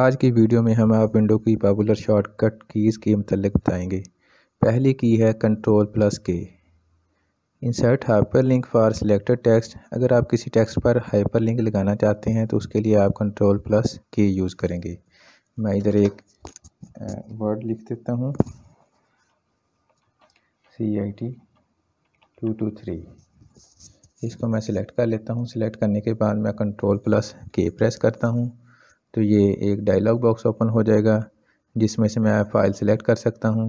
आज की वीडियो में हम आप विंडो की पॉपुलर शॉर्टकट कीज़ के मतलब बताएंगे पहली की है control plus K insert hyperlink for selected text अगर आप किसी टेक्स्ट पर हाइपर लिंक लगाना चाहते हैं तो उसके लिए आप कंट्रोल प्लस के यूज़ करेंगे मैं इधर एक वर्ड लिख देता हूँ C I T two two three इसको मैं सिलेक्ट कर लेता हूँ सिलेक्ट करने के बाद मैं कंट्रोल प्लस के प्रेस करता हूँ तो ये एक डायलॉग बॉक्स ओपन हो जाएगा जिसमें से मैं फ़ाइल सेलेक्ट कर सकता हूँ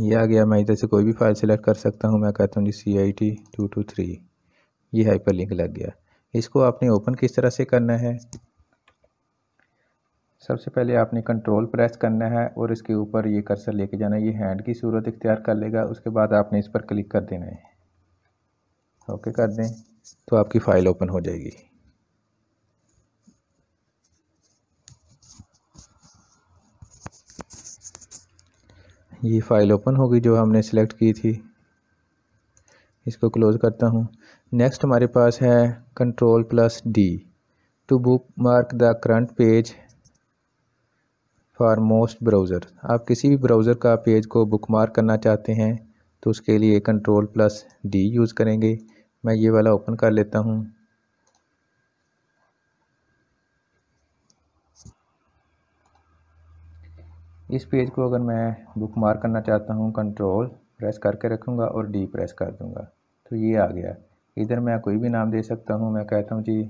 ये आ गया मैं इधर से कोई भी फाइल सेलेक्ट कर सकता हूँ मैं कहता हूँ जी C I T two two three ये हाइपर लिंक लग गया इसको आपने ओपन किस तरह से करना है सबसे पहले आपने कंट्रोल प्रेस करना है और इसके ऊपर ये कर्सर लेके जाना है ये हैंड की सूरत इख्तियार कर लेगा उसके बाद आपने इस पर क्लिक कर देना है ओके कर दें तो आपकी फ़ाइल ओपन हो जाएगी ये फ़ाइल ओपन होगी जो हमने सेलेक्ट की थी इसको क्लोज़ करता हूँ नेक्स्ट हमारे पास है control plus D to bookmark the current page for most browser आप किसी भी ब्राउज़र का पेज को बुक मार्क करना चाहते हैं तो उसके लिए कंट्रोल प्लस डी यूज़ करेंगे मैं ये वाला ओपन कर लेता हूँ इस पेज को अगर मैं बुक मार्क करना चाहता हूँ कंट्रोल प्रेस करके रखूँगा और डी प्रेस कर दूँगा तो ये आ गया इधर मैं कोई भी नाम दे सकता हूँ मैं कहता हूँ जी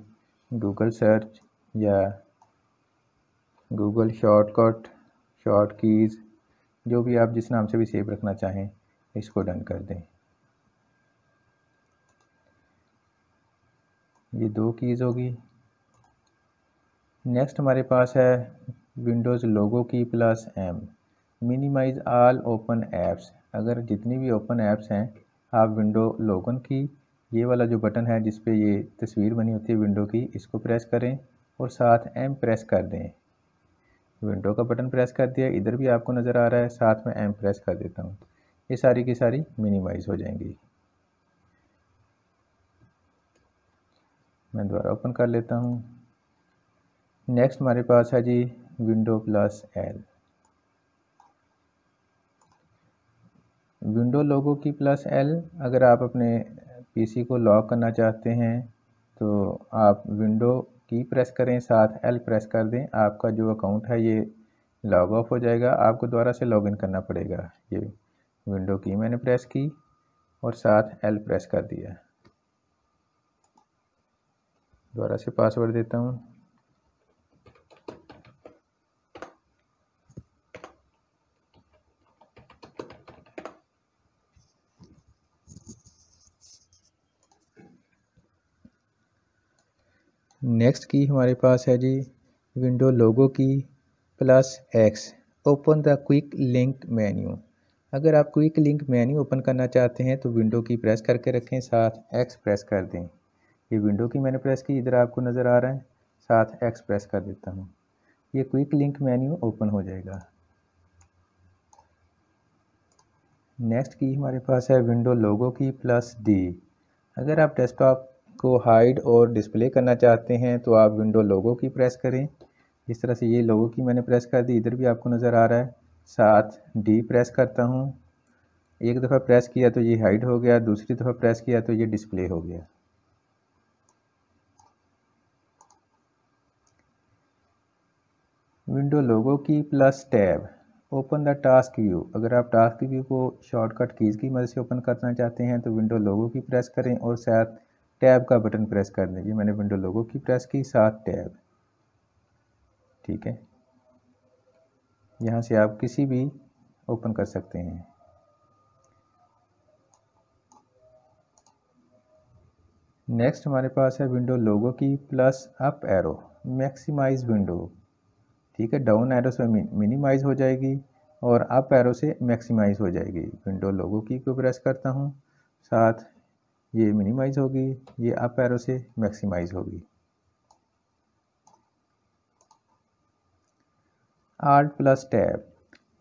गूगल सर्च या गूगल शॉर्टकट शॉर्ट कीज़ जो भी आप जिस नाम से भी सेव रखना चाहें इसको डन कर दें ये दो कीज़ होगी नेक्स्ट हमारे पास है Windows logo key plus M minimize all open apps अगर जितनी भी ओपन ऐप्स हैं आप विंडो लोगन की ये वाला जो बटन है जिस पे ये तस्वीर बनी होती है विंडो की इसको प्रेस करें और साथ एम प्रेस कर दें विंडो का बटन प्रेस कर दिया इधर भी आपको नज़र आ रहा है साथ में एम प्रेस कर देता हूँ ये सारी की सारी मिनिमाइज हो जाएंगी मैं दोबारा ओपन कर लेता हूँ नेक्स्ट हमारे पास है जी window plus L window logo key plus L अगर आप अपने पीसी को लॉक करना चाहते हैं तो आप विंडो की प्रेस करें साथ एल प्रेस कर दें आपका जो अकाउंट है ये लॉग ऑफ हो जाएगा आपको दोबारा से लॉगिन करना पड़ेगा ये विंडो की मैंने प्रेस की और साथ एल प्रेस कर दिया दोबारा से पासवर्ड देता हूँ नेक्स्ट की हमारे पास है जी window logo key plus X open the quick link menu अगर आप क्विक लिंक मेन्यू ओपन करना चाहते हैं तो विंडो की प्रेस करके रखें साथ एक्स प्रेस कर दें ये विंडो की मैंने प्रेस की इधर आपको नज़र आ रहा है साथ एक्स प्रेस कर देता हूँ ये क्विक लिंक मेन्यू ओपन हो जाएगा नेक्स्ट की हमारे पास है window logo key plus D अगर आप डेस्कटॉप को हाइड और डिस्प्ले करना चाहते हैं तो आप विंडो लोगो की प्रेस करें इस तरह से ये लोगो की मैंने प्रेस कर दी इधर भी आपको नज़र आ रहा है साथ डी प्रेस करता हूँ एक दफ़ा प्रेस किया तो ये हाइड हो गया दूसरी दफ़ा प्रेस किया तो ये डिस्प्ले हो गया window logo key plus tab open the task view अगर आप टास्क व्यू को शॉर्टकट कीज़ की मदद से ओपन करना चाहते हैं तो विंडो लोगो की प्रेस करें और साथ टैब का बटन प्रेस कर दीजिए मैंने विंडो लोगो की प्रेस की साथ टैब ठीक है यहाँ से आप किसी भी ओपन कर सकते हैं नेक्स्ट हमारे पास है window logo key plus up arrow maximize window ठीक है डाउन एरो से मिनिमाइज हो जाएगी और अप एरो से मैक्सिमाइज हो जाएगी विंडो लोगो की को प्रेस करता हूँ साथ ये मिनिमाइज होगी ये अप एरो से मैक्सिमाइज होगी आर्ट प्लस टैब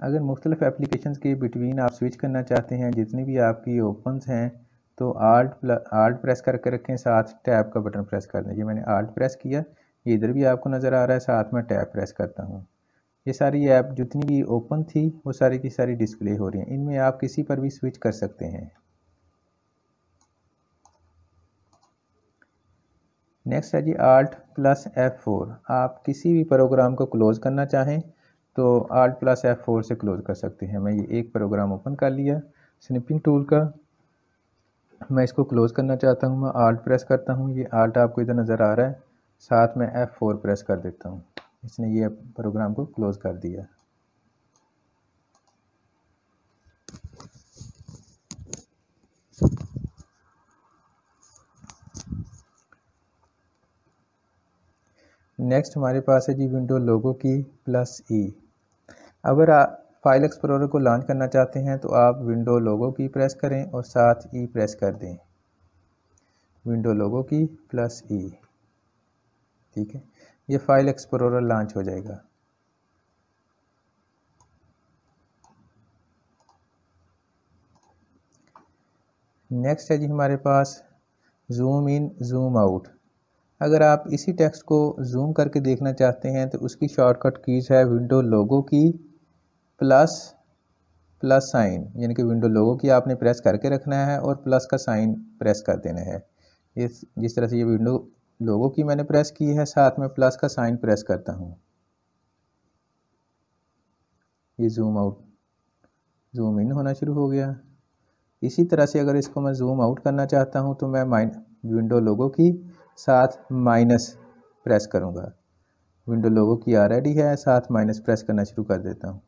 अगर मुख्तलिफ एप्लीकेशन के बिटवीन आप स्विच करना चाहते हैं जितनी भी आपकी ओपन्स हैं तो आर्ट प्लस आर्ट प्रेस करके रखें साथ टैब का बटन प्रेस कर दें ये मैंने आर्ट प्रेस किया ये इधर भी आपको नज़र आ रहा है साथ में टैब प्रेस करता हूँ ये सारी ऐप जितनी भी ओपन थी वो सारी की सारी डिस्प्ले हो रही हैं इनमें आप किसी पर भी स्विच कर सकते हैं नेक्स्ट है जी आल्ट प्लस एफ़ फोर आप किसी भी प्रोग्राम को क्लोज़ करना चाहें तो आल्ट प्लस एफ़ फोर से क्लोज़ कर सकते हैं मैं ये एक प्रोग्राम ओपन कर लिया स्निपिंग टूल का मैं इसको क्लोज़ करना चाहता हूँ मैं आल्ट प्रेस करता हूँ ये आल्ट आपको इधर नज़र आ रहा है साथ में एफ़ फोर प्रेस कर देता हूँ इसने ये प्रोग्राम को क्लोज़ कर दिया नेक्स्ट हमारे पास है जी window logo key plus E e. अगर आप फाइल एक्सप्लोरर को लॉन्च करना चाहते हैं तो आप विंडो लोगो की प्रेस करें और साथ ई e प्रेस कर दें window logo key plus E e. ठीक है ये फाइल एक्सप्लोरर लॉन्च हो जाएगा नेक्स्ट है जी हमारे पास जूम इन जूम आउट अगर आप इसी टेक्स्ट को जूम करके देखना चाहते हैं तो उसकी शॉर्टकट कीज़ है window logo key plus plus sign यानी कि विंडो लोगो की आपने प्रेस करके रखना है और प्लस का साइन प्रेस कर देना है इस जिस तरह से ये विंडो लोगो की मैंने प्रेस की है साथ में प्लस का साइन प्रेस करता हूँ ये जूम आउट जूम इन होना शुरू हो गया इसी तरह से अगर इसको मैं जूम आउट करना चाहता हूँ तो मैं माइन विंडो लोगो की साथ माइनस प्रेस करूँगा विंडो लोगों की रेडी है साथ माइनस प्रेस करना शुरू कर देता हूँ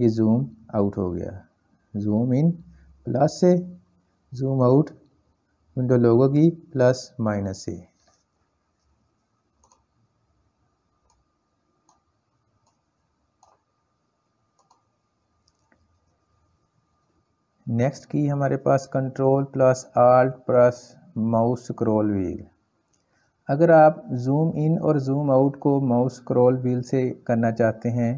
ये जूम आउट हो गया जूम इन प्लस से zoom out window logo key plus minus से नेक्स्ट की हमारे पास control plus alt plus mouse scroll wheel अगर आप जूम इन और जूम आउट को माउस स्क्रॉल व्हील से करना चाहते हैं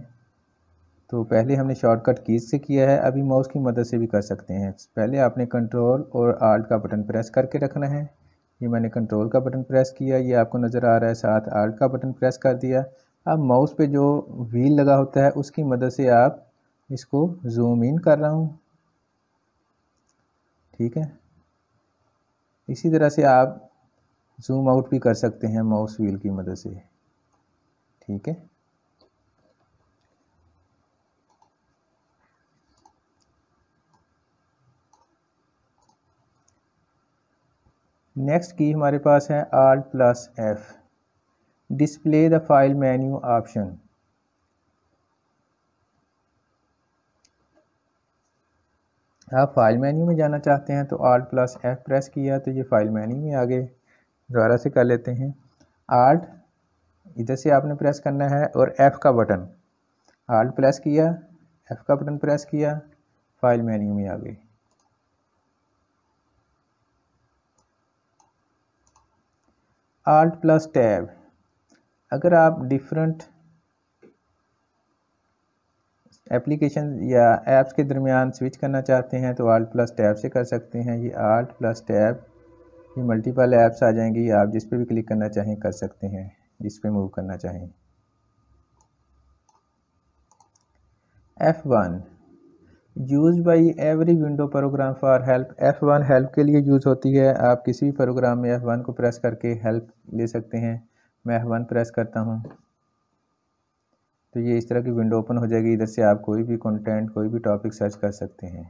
तो पहले हमने शॉर्टकट कीज से किया है अभी माउस की मदद से भी कर सकते हैं पहले आपने कंट्रोल और आल्ट का बटन प्रेस करके रखना है ये मैंने कंट्रोल का बटन प्रेस किया ये आपको नज़र आ रहा है साथ आल्ट का बटन प्रेस कर दिया अब माउस पे जो व्हील लगा होता है उसकी मदद से आप इसको जूम इन कर रहा हूँ ठीक है इसी तरह से आप जूम आउट भी कर सकते हैं माउस व्हील की मदद से ठीक है नेक्स्ट की हमारे पास है alt plus F display the file menu option आप फाइल मेन्यू में जाना चाहते हैं तो आर प्लस एफ प्रेस किया तो ये फाइल मेन्यू में आ गए दोबारा से कर लेते हैं आर्ट इधर से आपने प्रेस करना है और एफ़ का बटन आर्ट प्रेस किया एफ़ का बटन प्रेस किया फाइल मेन्यू में आ गई आर्ट प्लस टैब अगर आप डिफरेंट एप्लीकेशन या एप्स के दरमियान स्विच करना चाहते हैं तो आर्ट प्लस टैब से कर सकते हैं ये आर्ट प्लस टैब ये मल्टीपल ऐप्स आ जाएंगी आप जिस पर भी क्लिक करना चाहें कर सकते हैं जिस पर मूव करना चाहें F one use by every window program for help F one help के लिए यूज़ होती है आप किसी भी प्रोग्राम में एफ़ वन को प्रेस करके हेल्प ले सकते हैं मैं एफ़ वन प्रेस करता हूँ तो ये इस तरह की विंडो ओपन हो जाएगी इधर से आप कोई भी कंटेंट कोई भी टॉपिक सर्च कर सकते हैं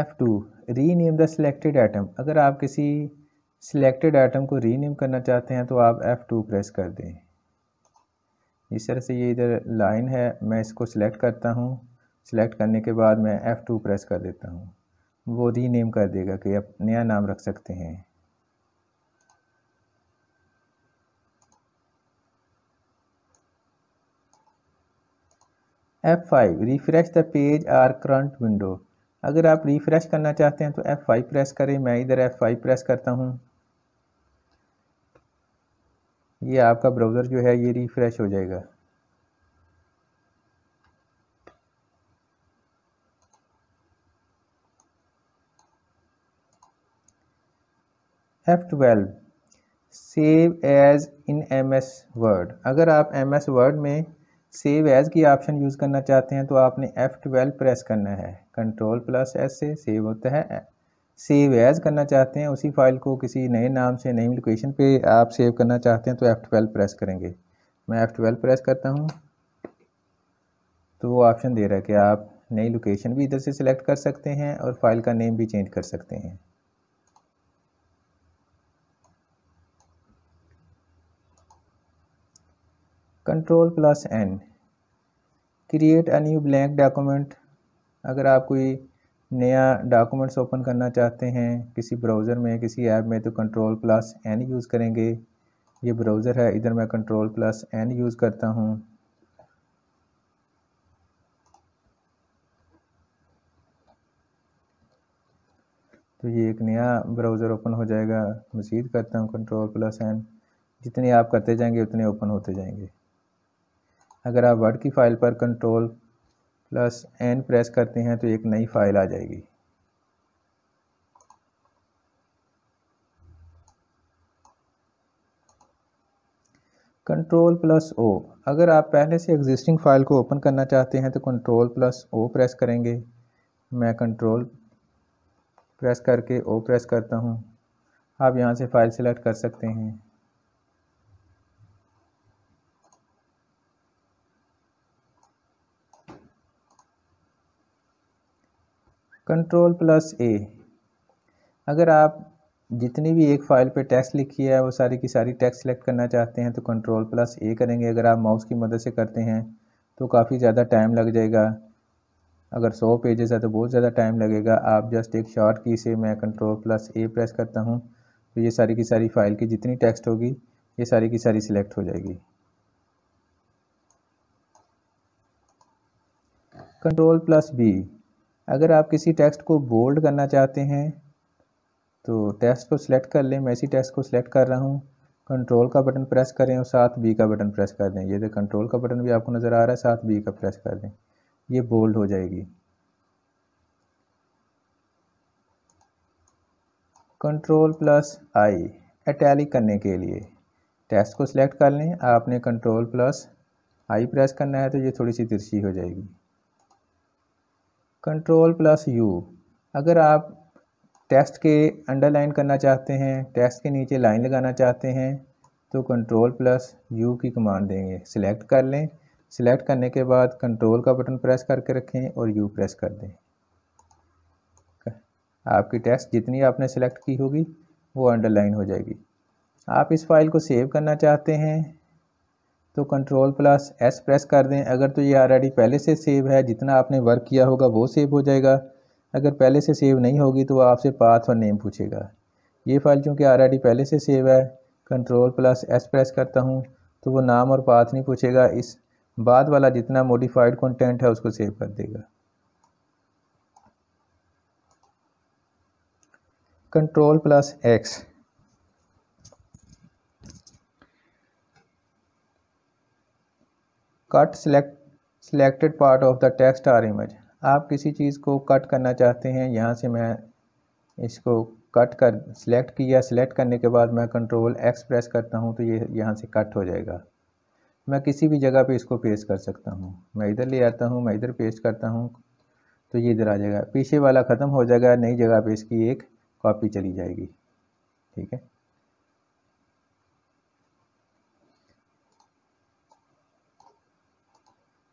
F two rename the selected item अगर आप किसी सिलेक्टेड आइटम को रीनेम करना चाहते हैं तो आप एफ़ टू प्रेस कर दें इस तरह से ये इधर लाइन है मैं इसको सिलेक्ट करता हूँ सिलेक्ट करने के बाद मैं एफ़ टू प्रेस कर देता हूँ वो रीनेम कर देगा कि आप नया नाम रख सकते हैं F5 refresh the page or current window अगर आप रिफ़्रेश करना चाहते हैं तो F5 प्रेस करें मैं इधर F5 प्रेस करता हूँ ये आपका ब्राउज़र जो है ये रिफ़्रेश हो जाएगा F12 save as in M S Word अगर आप एम एस वर्ड में सेव एज़ की ऑप्शन यूज़ करना चाहते हैं तो आपने F12 प्रेस करना है कंट्रोल प्लस एस से सेव होता है सेव एज़ करना चाहते हैं उसी फाइल को किसी नए नाम से नई लोकेशन पे आप सेव करना चाहते हैं तो F12 प्रेस करेंगे मैं F12 प्रेस करता हूँ तो वो ऑप्शन दे रहा है कि आप नई लोकेशन भी इधर से सिलेक्ट कर सकते हैं और फाइल का नेम भी चेंज कर सकते हैं control plus N create a new blank document अगर आप कोई नया डॉक्यूमेंट्स ओपन करना चाहते हैं किसी ब्राउज़र में किसी ऐप में तो कंट्रोल प्लस एन यूज़ करेंगे ये ब्राउज़र है इधर मैं कंट्रोल प्लस एन यूज़ करता हूँ तो ये एक नया ब्राउज़र ओपन हो जाएगा मज़ीद करता हूँ कंट्रोल प्लस एन जितने आप करते जाएंगे उतने ओपन होते जाएंगे अगर आप वर्ड की फ़ाइल पर कंट्रोल प्लस एन प्रेस करते हैं तो एक नई फ़ाइल आ जाएगी कंट्रोल प्लस ओ अगर आप पहले से एग्जिस्टिंग फ़ाइल को ओपन करना चाहते हैं तो कंट्रोल प्लस ओ प्रेस करेंगे मैं कंट्रोल प्रेस करके ओ प्रेस करता हूँ आप यहाँ से फ़ाइल सेलेक्ट कर सकते हैं कंट्रोल प्लस ए अगर आप जितनी भी एक फ़ाइल पे टेक्स्ट लिखी है वो सारी की सारी टैक्स सेलेक्ट करना चाहते हैं तो कंट्रोल प्लस ए करेंगे अगर आप माउस की मदद से करते हैं तो काफ़ी ज़्यादा टाइम लग जाएगा अगर सौ पेजेस है तो बहुत ज़्यादा टाइम लगेगा आप जस्ट एक शॉर्ट की से मैं कंट्रोल प्लस ए प्रेस करता हूँ तो ये सारी की सारी फ़ाइल की जितनी टेक्स्ट होगी ये सारी की सारी सिलेक्ट हो जाएगी कंट्रोल प्लस बी अगर आप किसी टेक्स्ट को बोल्ड करना चाहते हैं तो टेक्स्ट को सिलेक्ट कर लें मैं इसी टेक्स्ट को सिलेक्ट कर रहा हूँ कंट्रोल का बटन प्रेस करें और साथ बी का बटन प्रेस कर दें ये तो कंट्रोल का बटन भी आपको नज़र आ रहा है साथ बी का प्रेस कर दें ये बोल्ड हो जाएगी कंट्रोल प्लस आई अटैलिक करने के लिए टेक्स्ट को सिलेक्ट कर लें आपने कंट्रोल प्लस आई प्रेस करना है तो ये थोड़ी सी तिरछी हो जाएगी कंट्रोल प्लस यू अगर आप टेक्स्ट के अंडरलाइन करना चाहते हैं टेक्स्ट के नीचे लाइन लगाना चाहते हैं तो कंट्रोल प्लस यू की कमांड देंगे सिलेक्ट कर लें सिलेक्ट करने के बाद कंट्रोल का बटन प्रेस करके रखें और यू प्रेस कर दें आपकी टेक्स्ट जितनी आपने सेलेक्ट की होगी वो अंडरलाइन हो जाएगी आप इस फाइल को सेव करना चाहते हैं तो कंट्रोल प्लस एस प्रेस कर दें अगर तो ये ऑलरेडी पहले से सेव है जितना आपने वर्क किया होगा वो सेव हो जाएगा अगर पहले से सेव नहीं होगी तो वह आपसे पाथ और नेम पूछेगा ये फाइल चूँकि ऑलरेडी पहले से सेव है कंट्रोल प्लस एस प्रेस करता हूँ तो वो नाम और पाथ नहीं पूछेगा इस बाद वाला जितना मोडिफाइड कंटेंट है उसको सेव कर देगा control plus X cut select selected part of the text or image आप किसी चीज़ को कट करना चाहते हैं यहाँ से मैं इसको कट कर सिलेक्ट किया सिलेक्ट करने के बाद मैं कंट्रोल एक्स प्रेस करता हूँ तो ये यह यहाँ से कट हो जाएगा मैं किसी भी जगह पे इसको पेस्ट कर सकता हूँ मैं इधर ले आता हूँ मैं इधर पेस्ट करता हूँ तो ये इधर आ जाएगा पीछे वाला ख़त्म हो जाएगा नई जगह पे इसकी एक कॉपी चली जाएगी ठीक है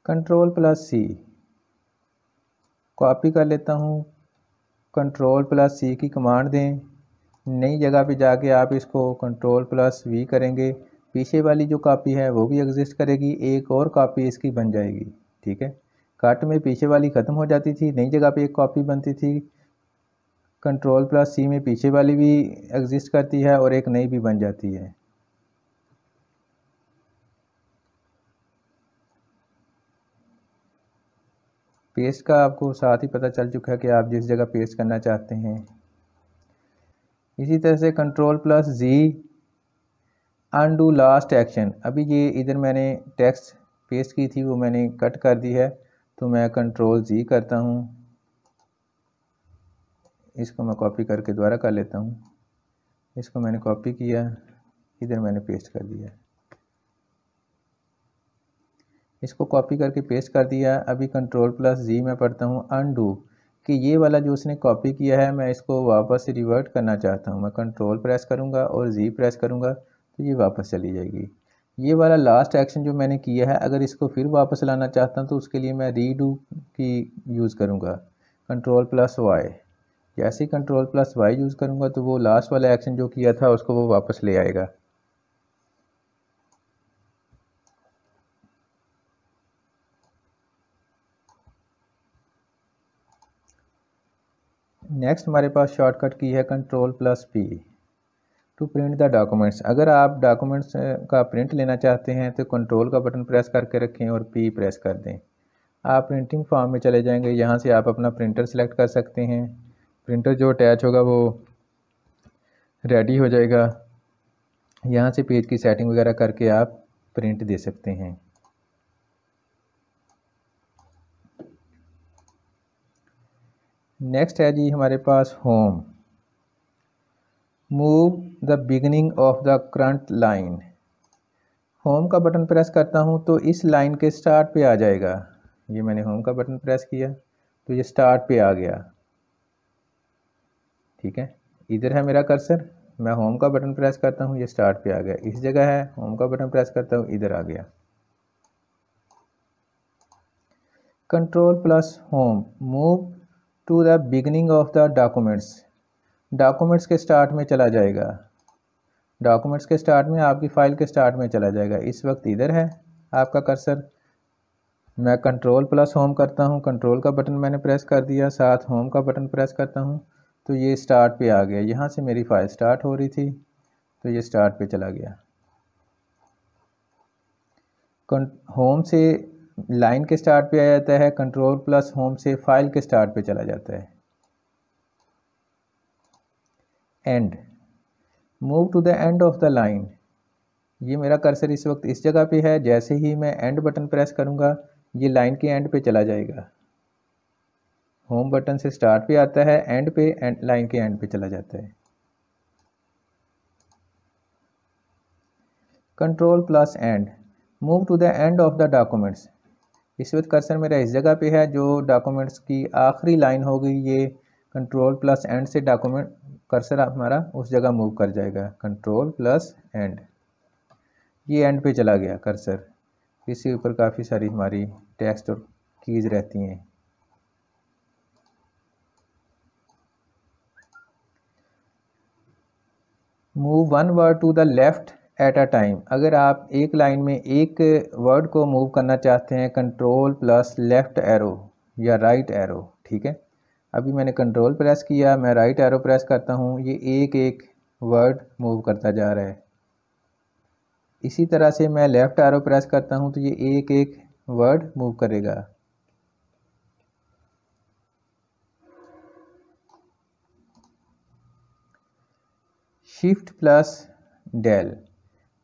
कंट्रोल प्लस सी कॉपी कर लेता हूँ कंट्रोल प्लस सी की कमांड दें नई जगह पे जाके आप इसको कंट्रोल प्लस वी करेंगे पीछे वाली जो कापी है वो भी एग्जिस्ट करेगी एक और कापी इसकी बन जाएगी ठीक है कट में पीछे वाली ख़त्म हो जाती थी नई जगह पे एक कॉपी बनती थी कंट्रोल प्लस सी में पीछे वाली भी एग्जिस्ट करती है और एक नई भी बन जाती है पेस्ट का आपको साथ ही पता चल चुका है कि आप जिस जगह पेस्ट करना चाहते हैं इसी तरह से control plus Z undo last action अभी ये इधर मैंने टेक्स्ट पेस्ट की थी वो मैंने कट कर दी है तो मैं कंट्रोल जी करता हूँ इसको मैं कॉपी करके दोबारा कर लेता हूँ इसको मैंने कॉपी किया इधर मैंने पेस्ट कर दिया इसको कॉपी करके पेस्ट कर दिया अभी कंट्रोल प्लस जी में पढ़ता हूँ अनडू कि ये वाला जो उसने कॉपी किया है मैं इसको वापस रिवर्ट करना चाहता हूँ मैं कंट्रोल प्रेस करूँगा और जी प्रेस करूँगा तो ये वापस चली जाएगी ये वाला लास्ट एक्शन जो मैंने किया है अगर इसको फिर वापस लाना चाहता हूँ तो उसके लिए मैं रीडू की यूज़ करूँगा कंट्रोल प्लस वाई जैसे ही कंट्रोल प्लस वाई यूज़ करूँगा तो वो लास्ट वाला एक्शन जो किया था उसको वो वापस ले आएगा नेक्स्ट हमारे पास शॉर्टकट की है control plus P to print the documents अगर आप डॉक्यूमेंट्स का प्रिंट लेना चाहते हैं तो कंट्रोल का बटन प्रेस करके रखें और पी प्रेस कर दें आप प्रिंटिंग फॉर्म में चले जाएंगे यहाँ से आप अपना प्रिंटर सेलेक्ट कर सकते हैं प्रिंटर जो अटैच होगा वो रेडी हो जाएगा यहाँ से पेज की सेटिंग वगैरह करके आप प्रिंट दे सकते हैं नेक्स्ट है जी हमारे पास home move the beginning of the current line home का बटन प्रेस करता हूँ तो इस लाइन के स्टार्ट पे आ जाएगा ये मैंने होम का बटन प्रेस किया तो ये स्टार्ट पे आ गया ठीक है इधर है मेरा कर्सर मैं होम का बटन प्रेस करता हूँ ये स्टार्ट पे आ गया इस जगह है होम का बटन प्रेस करता हूँ इधर आ गया control plus home move to the beginning of the documents documents के स्टार्ट में चला जाएगा डॉक्यूमेंट्स के स्टार्ट में आपकी फ़ाइल के स्टार्ट में चला जाएगा इस वक्त इधर है आपका कर्सर मैं कंट्रोल प्लस होम करता हूँ कंट्रोल का बटन मैंने प्रेस कर दिया साथ होम का बटन प्रेस करता हूँ तो ये स्टार्ट पे आ गया यहाँ से मेरी फाइल स्टार्ट हो रही थी तो ये स्टार्ट पे चला गया होम से लाइन के स्टार्ट पे आ जाता है कंट्रोल प्लस होम से फाइल के स्टार्ट पे चला जाता है end move to the end of the line ये मेरा कर्सर इस वक्त इस जगह पे है जैसे ही मैं एंड बटन प्रेस करूँगा ये लाइन के एंड पे चला जाएगा होम बटन से स्टार्ट पे आता है एंड पे एंड लाइन के एंड पे चला जाता है control plus end move to the end of the documents इस वक्त कर्सर मेरा इस जगह पे है जो डॉक्यूमेंट्स की आखिरी लाइन होगी ये कंट्रोल प्लस एंड से डॉक्यूमेंट कर्सर हमारा उस जगह मूव कर जाएगा कंट्रोल प्लस एंड ये एंड पे चला गया कर्सर इसी ऊपर काफ़ी सारी हमारी टेक्स्ट और कीज़ रहती हैं move one word to the left at a time अगर आप एक लाइन में एक वर्ड को मूव करना चाहते हैं कंट्रोल प्लस लेफ़्ट एरो या राइट एरो ठीक है अभी मैंने कंट्रोल प्रेस किया मैं राइट एरो प्रेस करता हूँ ये एक एक वर्ड मूव करता जा रहा है इसी तरह से मैं लेफ़्ट एरो प्रेस करता हूँ तो ये एक एक वर्ड मूव करेगा shift plus del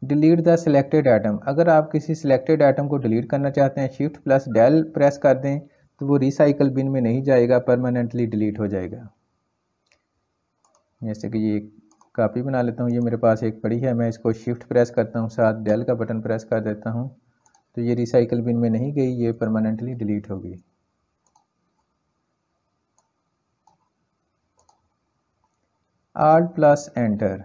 delete the selected item अगर आप किसी सिलेक्टेड आइटम को डिलीट करना चाहते हैं शिफ्ट प्लस डेल प्रेस कर दें तो वो रिसाइकल बिन में नहीं जाएगा परमानेंटली डिलीट हो जाएगा जैसे कि ये कापी बना लेता हूँ ये मेरे पास एक पड़ी है मैं इसको शिफ्ट प्रेस करता हूँ साथ डेल का बटन प्रेस कर देता हूँ तो ये रिसाइकल बिन में नहीं गई ये परमानेंटली डिलीट हो गई alt plus enter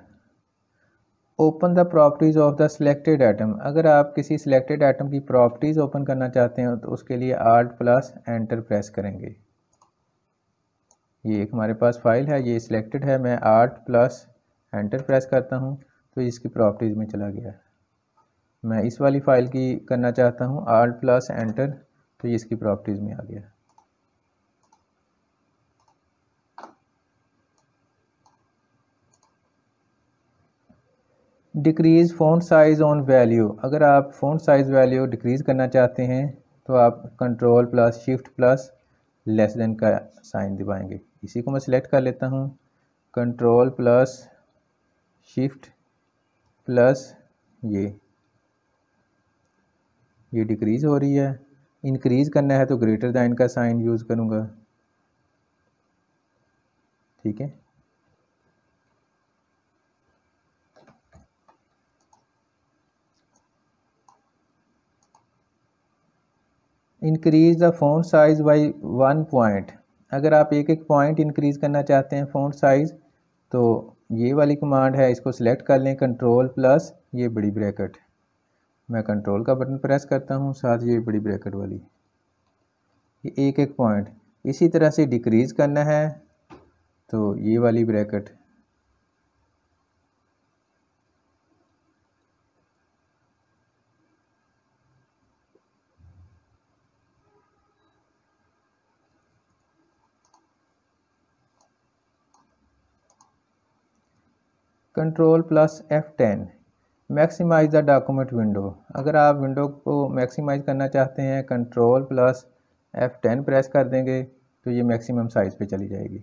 open the properties of the selected item अगर आप किसी सिलेक्टेड आइटम की प्रॉपर्टीज़ ओपन करना चाहते हैं तो उसके लिए आर्ट प्लस एंटर प्रेस करेंगे ये एक हमारे पास फाइल है ये सिलेक्टेड है मैं आर्ट प्लस एंटर प्रेस करता हूँ तो इसकी प्रॉपर्टीज़ में चला गया मैं इस वाली फ़ाइल की करना चाहता हूँ आर्ट प्लस एंटर तो ये इसकी प्रॉपर्टीज़ में आ गया decrease font size on value अगर आप फ़ॉन्ट साइज़ वैल्यू डिक्रीज़ करना चाहते हैं तो आप control plus shift plus less than का साइन दबाएंगे इसी को मैं सिलेक्ट कर लेता हूँ कंट्रोल प्लस शिफ्ट प्लस ये ये डिक्रीज़ हो रही है इंक्रीज़ करना है तो ग्रेटर दैन का साइन यूज़ करूँगा ठीक है increase the font size by one point अगर आप एक एक पॉइंट इंक्रीज़ करना चाहते हैं फोन साइज़ तो ये वाली कमांड है इसको सिलेक्ट कर लें कंट्रोल प्लस ये बड़ी ब्रैकेट मैं कंट्रोल का बटन प्रेस करता हूँ साथ ये बड़ी ब्रैकेट वाली ये एक एक पॉइंट इसी तरह से डिक्रीज़ करना है तो ये वाली bracket control plus F ten maximize the document window अगर आप विंडो को मैक्सीमाइज़ करना चाहते हैं control plus F ten press कर देंगे तो ये मैक्सिमम साइज़ पे चली जाएगी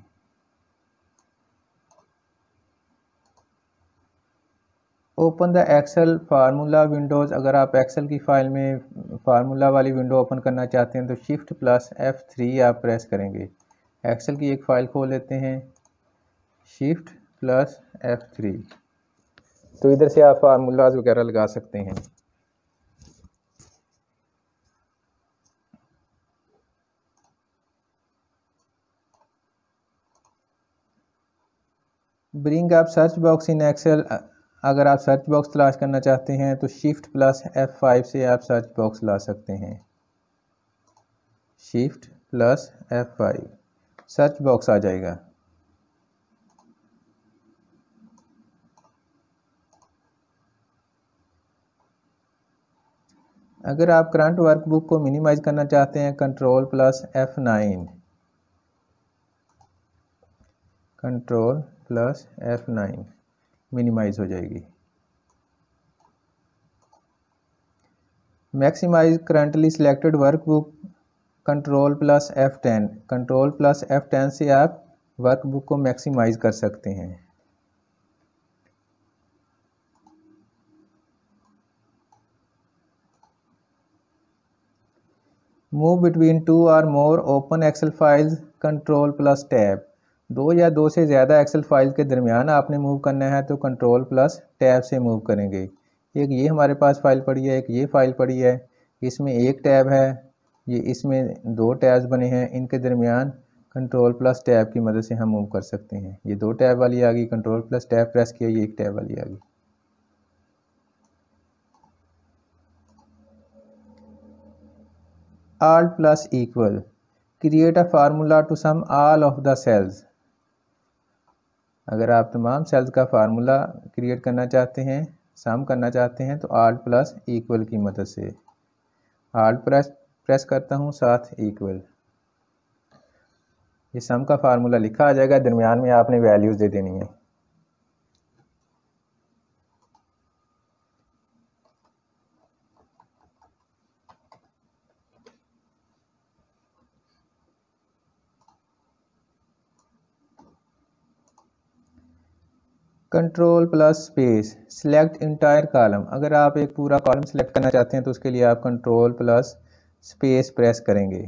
open the Excel formula windows अगर आप एक्सेल की फ़ाइल में फार्मूला वाली विंडो ओपन करना चाहते हैं तो शिफ्ट प्लस एफ़ थ्री आप प्रेस करेंगे एक्सेल की एक फ़ाइल खोल लेते हैं शिफ्ट प्लस एफ थ्री तो इधर से आप फार्मूलाज वगैरह लगा सकते हैं ब्रिंग आप सर्च बॉक्स इन एक्सेल अगर आप सर्च बॉक्स तलाश करना चाहते हैं तो शिफ्ट प्लस एफ फाइव से आप सर्च बॉक्स ला सकते हैं shift plus F five search box आ जाएगा अगर आप करंट वर्कबुक को मिनिमाइज करना चाहते हैं control plus F nine control plus F nine minimize हो जाएगी maximize currently selected workbook control plus F ten control plus F ten से आप वर्कबुक को मैक्सिमाइज कर सकते हैं move between two or more open Excel files control plus tab दो या दो से ज़्यादा एक्सेल फाइल के दरमियान आपने मूव करना है तो कंट्रोल प्लस टैब से मूव करेंगे एक ये हमारे पास फाइल पड़ी है एक ये फाइल पड़ी है इसमें एक टैब है ये इसमें दो टैब्स बने हैं इनके दरमियान कंट्रोल प्लस टैब की मदद से हम मूव कर सकते हैं ये दो टैब वाली आ गई कंट्रोल प्लस टैब प्रेस किया ये एक टैब वाली आ गई all plus equal create a formula to sum all of the cells अगर आप तमाम सेल्स का फार्मूला क्रिएट करना चाहते हैं सम करना चाहते हैं तो आल्ट प्लस इक्वल की मदद से आल्ट प्रेस प्रेस करता हूं साथ इक्वल ये सम का फार्मूला लिखा आ जाएगा दरमियान में आपने वैल्यूज़ दे देनी है control plus space select entire column अगर आप एक पूरा कॉलम सेलेक्ट करना चाहते हैं तो उसके लिए आप कंट्रोल प्लस स्पेस प्रेस करेंगे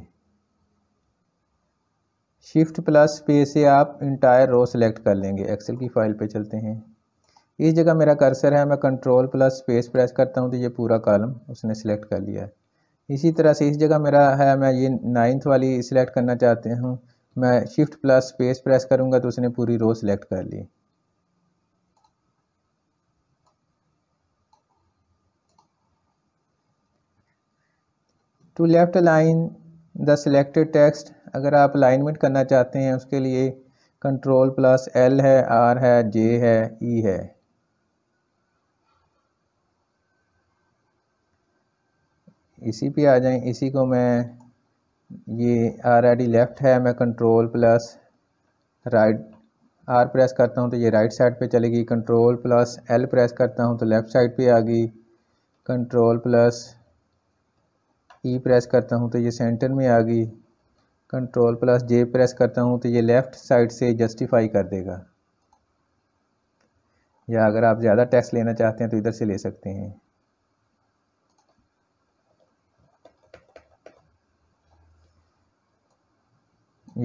शिफ्ट प्लस स्पेस से आप इंटायर रो सेलेक्ट कर लेंगे एक्सेल की फाइल पे चलते हैं इस जगह मेरा कर्सर है मैं कंट्रोल प्लस स्पेस प्रेस करता हूँ तो ये पूरा कॉलम उसने सेलेक्ट कर लिया है इसी तरह से इस जगह मेरा है मैं ये नाइन्थ वाली सिलेक्ट करना चाहते हूँ मैं शिफ्ट प्लस स्पेस प्रेस करूँगा तो उसने पूरी रो सेलेक्ट कर ली to left align the selected text अगर आप अलाइनमेंट करना चाहते हैं उसके लिए कंट्रोल प्लस एल है आर है जे है ई e है इसी पे आ जाएं इसी को मैं ये आर आई डी लेफ़्ट है मैं control plus right R press करता हूँ तो ये राइट साइड पे चलेगी कंट्रोल प्लस एल प्रेस करता हूँ तो लेफ़्ट साइड पे आ गई control plus E e press करता हूँ तो ये सेंटर में आ गई कंट्रोल प्लस जे प्रेस करता हूँ तो ये लेफ़्ट साइड से जस्टिफाई कर देगा या अगर आप ज़्यादा टैक्स लेना चाहते हैं तो इधर से ले सकते हैं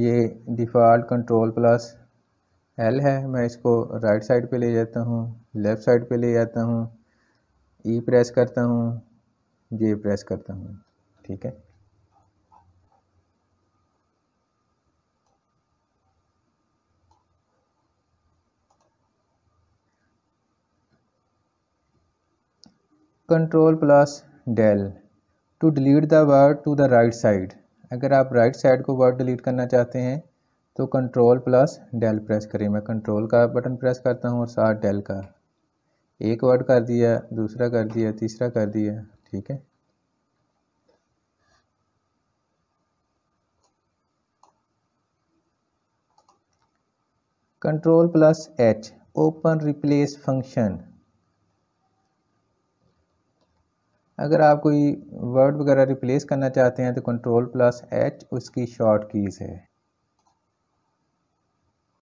ये डिफ़ॉल्ट कंट्रोल प्लस एल है मैं इसको राइट साइड पे ले जाता हूँ लेफ़्ट साइड पे ले जाता हूँ ई e प्रेस करता हूँ जे प्रेस करता हूँ ठीक है control plus del to delete the word to the right side अगर आप राइट right साइड को वर्ड डिलीट करना चाहते हैं तो कंट्रोल प्लस डेल प्रेस करें मैं कंट्रोल का बटन प्रेस करता हूँ और साथ डेल का एक वर्ड कर दिया दूसरा कर दिया तीसरा कर दिया ठीक है control plus H open replace function अगर आप कोई वर्ड वगैरह रिप्लेस करना चाहते हैं तो कंट्रोल प्लस एच उसकी शॉर्ट कीज़ है